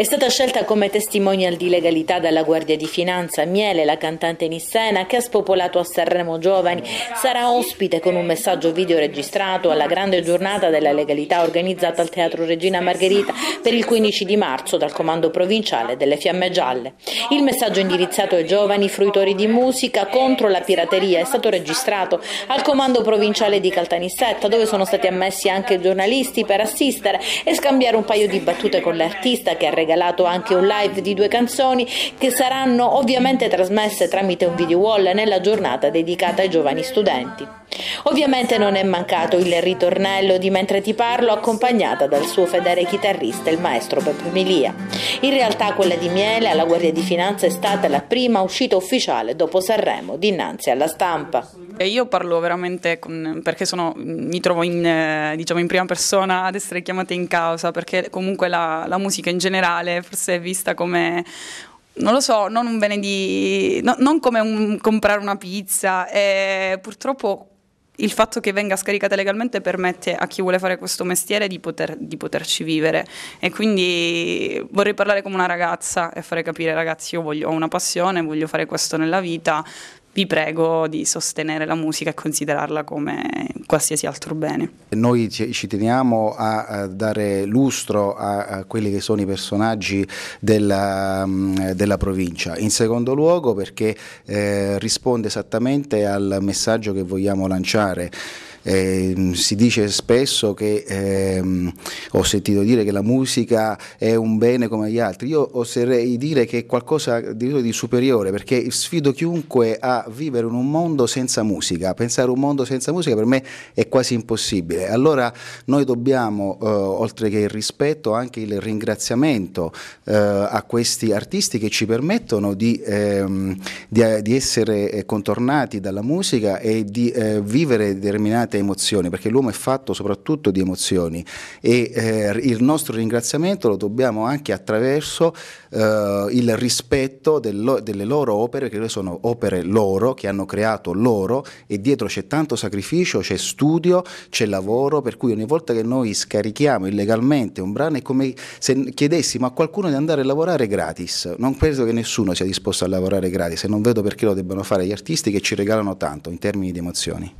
È stata scelta come testimonial di legalità dalla Guardia di Finanza Miele, la cantante Nissena, che ha spopolato a Sanremo Giovani, sarà ospite con un messaggio videoregistrato alla grande giornata della legalità organizzata al Teatro Regina Margherita per il 15 di marzo dal Comando Provinciale delle Fiamme Gialle. Il messaggio indirizzato ai giovani fruitori di musica contro la pirateria è stato registrato al Comando Provinciale di Caltanissetta, dove sono stati ammessi anche giornalisti per assistere e scambiare un paio di battute con l'artista che ha regalato regalato anche un live di due canzoni che saranno ovviamente trasmesse tramite un video wall nella giornata dedicata ai giovani studenti. Ovviamente non è mancato il ritornello di Mentre ti parlo accompagnata dal suo fedele chitarrista il maestro Peppe Milia. In realtà quella di Miele alla Guardia di Finanza è stata la prima uscita ufficiale dopo Sanremo dinanzi alla stampa. E Io parlo veramente con, perché sono, mi trovo in, eh, diciamo, in, prima persona ad essere chiamata in causa perché comunque la, la musica in generale forse è vista come non lo so, non un bene di. No, non come un, comprare una pizza. E purtroppo il fatto che venga scaricata legalmente permette a chi vuole fare questo mestiere di, poter, di poterci vivere e quindi vorrei parlare come una ragazza e fare capire ragazzi io voglio, ho una passione, voglio fare questo nella vita, vi prego di sostenere la musica e considerarla come qualsiasi altro bene. Noi ci teniamo a dare lustro a quelli che sono i personaggi della, mm, della provincia, in secondo luogo perché eh, risponde esattamente al messaggio che vogliamo lanciare. Eh, si dice spesso che ehm, ho sentito dire che la musica è un bene come gli altri, io oserei dire che è qualcosa di, superiore perché sfido chiunque a vivere in un mondo senza musica, pensare a un mondo senza musica per me è è quasi impossibile. Allora noi dobbiamo, eh, oltre che il rispetto, anche il ringraziamento eh, a questi artisti che ci permettono di, ehm, di, eh, di, essere eh, contornati dalla musica e di eh, vivere determinate emozioni, perché l'uomo è fatto soprattutto di emozioni e eh, il nostro ringraziamento lo dobbiamo anche attraverso il rispetto del, delle loro opere, che sono opere loro, che hanno creato loro e dietro c'è tanto sacrificio, c'è studio, c'è lavoro, per cui ogni volta che noi scarichiamo illegalmente un brano è come se chiedessimo a qualcuno di andare a lavorare gratis. Non credo che nessuno sia disposto a lavorare gratis e non vedo perché lo debbano fare gli artisti che ci regalano tanto in termini di emozioni.